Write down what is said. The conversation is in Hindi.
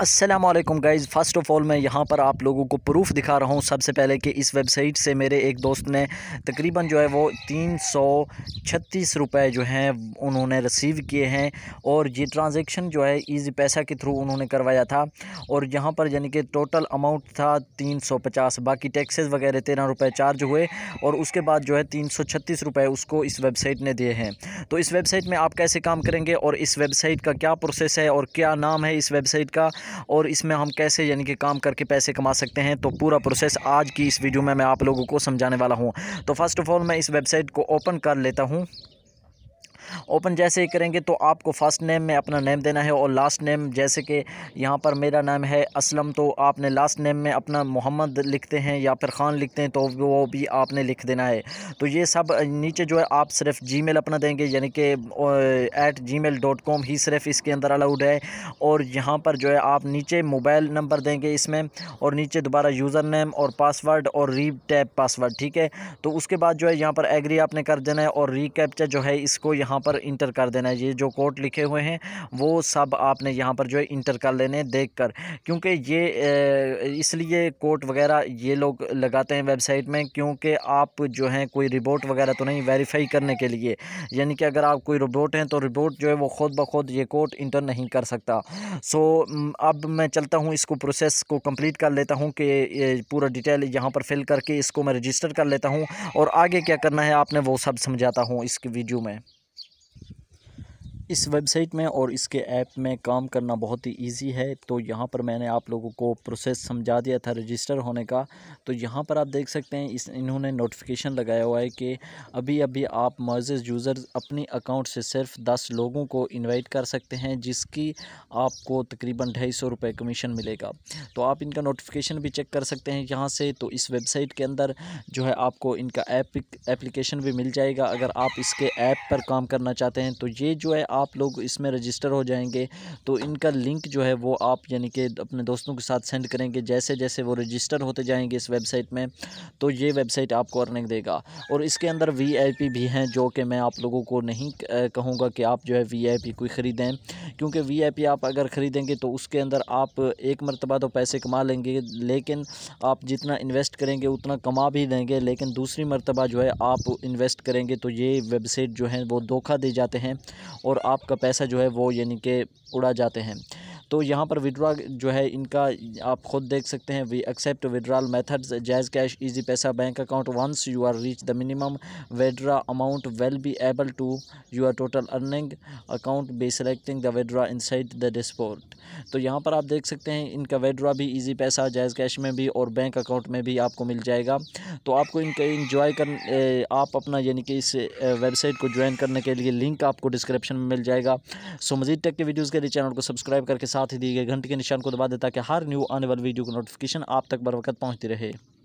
Aslam guys first of all मैं यहाँ पर आप लोगों को प्रूफ दिखा रहा हूँ सबसे पहले कि इस वेबसाइट से मेरे एक दोस्त ने तकरीबन जो है वो तीन सौ छत्तीस रुपये जो हैं उन्होंने रिसीव किए हैं और ये ट्रांजेक्शन जो है ईजी पैसा के थ्रू उन्होंने करवाया था और यहाँ पर यानी कि टोटल अमाउंट था तीन सौ पचास बाकी टैक्सेस वगैरह तेरह रुपये चार्ज हुए और उसके बाद जो है तीन सौ छत्तीस रुपये उसको इस वेबसाइट ने दिए हैं तो इस वेबसाइट में आप कैसे काम करेंगे और इस वेबसाइट का क्या प्रोसेस है और क्या नाम है इस वेब वेबसाइट का और इसमें हम कैसे यानी कि काम करके पैसे कमा सकते हैं तो पूरा प्रोसेस आज की इस वीडियो में मैं आप लोगों को समझाने वाला हूँ तो फर्स्ट ऑफ़ ऑल मैं इस वेबसाइट को ओपन कर लेता हूँ ओपन जैसे ही करेंगे तो आपको फर्स्ट नेम में अपना नेम देना है और लास्ट नेम जैसे कि यहाँ पर मेरा नाम है असलम तो आपने लास्ट नेम में अपना मोहम्मद लिखते हैं या फिर ख़ान लिखते हैं तो वो भी आपने लिख देना है तो ये सब नीचे जो है आप सिर्फ जी अपना देंगे यानी कि एट जी ही सिर्फ इसके अंदर अलाउड है और यहाँ पर जो है आप नीचे मोबाइल नंबर देंगे इसमें और नीचे दोबारा यूज़र नेम और पासवर्ड और री टैप पासवर्ड ठीक है तो उसके बाद जो है यहाँ पर एग्री आपने कर देना है और री कैप्चर जो है इसको यहाँ यहाँ पर इंटर कर देना है ये जो कोड लिखे हुए हैं वो सब आपने यहाँ पर जो है इंटर कर लेने देख कर क्योंकि ये इसलिए कोड वगैरह ये लोग लगाते हैं वेबसाइट में क्योंकि आप जो हैं कोई रिबोट वगैरह तो नहीं वेरीफाई करने के लिए यानी कि अगर आप कोई रिपोर्ट हैं तो रिबोट जो है वो ख़ुद ब खुद ये कोड इंटर नहीं कर सकता सो अब मैं चलता हूँ इसको प्रोसेस को कम्प्लीट कर लेता हूँ कि पूरा डिटेल यहाँ पर फिल करके इसको मैं रजिस्टर कर लेता हूँ और आगे क्या करना है आपने वो सब समझाता हूँ इस वीडियो में इस वेबसाइट में और इसके ऐप में काम करना बहुत ही इजी है तो यहाँ पर मैंने आप लोगों को प्रोसेस समझा दिया था रजिस्टर होने का तो यहाँ पर आप देख सकते हैं इस इन्होंने नोटिफिकेशन लगाया हुआ है कि अभी अभी आप मर्जेज यूज़र्स अपनी अकाउंट से सिर्फ दस लोगों को इन्वाइट कर सकते हैं जिसकी आपको तकरीबन ढाई सौ रुपये कमीशन मिलेगा तो आप इनका नोटिफिकेशन भी चेक कर सकते हैं यहाँ से तो इस वेबसाइट के अंदर जो है आपको इनका एप एप्लीकेशन भी मिल जाएगा अगर आप इसके ऐप पर काम करना चाहते हैं तो ये जो है आप लोग इसमें रजिस्टर हो जाएंगे तो इनका लिंक जो है वो आप यानी कि अपने दोस्तों के साथ सेंड करेंगे जैसे जैसे वो रजिस्टर होते जाएंगे इस वेबसाइट में तो ये वेबसाइट आपको अर्निंग देगा और इसके अंदर वी भी हैं जो कि मैं आप लोगों को नहीं कहूँगा कि आप जो है वी कोई ख़रीदें क्योंकि वी आप अगर ख़रीदेंगे तो उसके अंदर आप एक मरतबा तो पैसे कमा लेंगे लेकिन आप जितना इन्वेस्ट करेंगे उतना कमा भी देंगे लेकिन दूसरी मरतबा जो है आप इन्वेस्ट करेंगे तो ये वेबसाइट जो है वो धोखा दे जाते हैं और आपका पैसा जो है वो यानी कि उड़ा जाते हैं तो यहाँ पर विड्रा जो है इनका आप खुद देख सकते हैं we accept withdrawal methods JazzCash Easypaisa bank account once you are reach the minimum withdraw amount we'll be able to our total earning account by selecting the withdraw side the disport तो यहाँ पर आप देख सकते हैं इनका विड्रा भी ईजी पैसा जैज़ कैश में भी और बैंक अकाउंट में भी आपको मिल जाएगा तो आपको इनका इंजॉय कर आप अपना यानी कि इस वेबसाइट को ज्वाइन करने के लिए लिंक आपको डिस्क्रिप्शन में मिल जाएगा सो मज़ीद टेक के वीडियोज़ के लिए चैनल को सब्सक्राइब करके साथ ही दिए गए घंटे के निशान को दबा देता कि हर न्यू आने वाली वीडियो की नोटिफिकेशन आप तक बरवकत पहुंचती पहुँचती रहे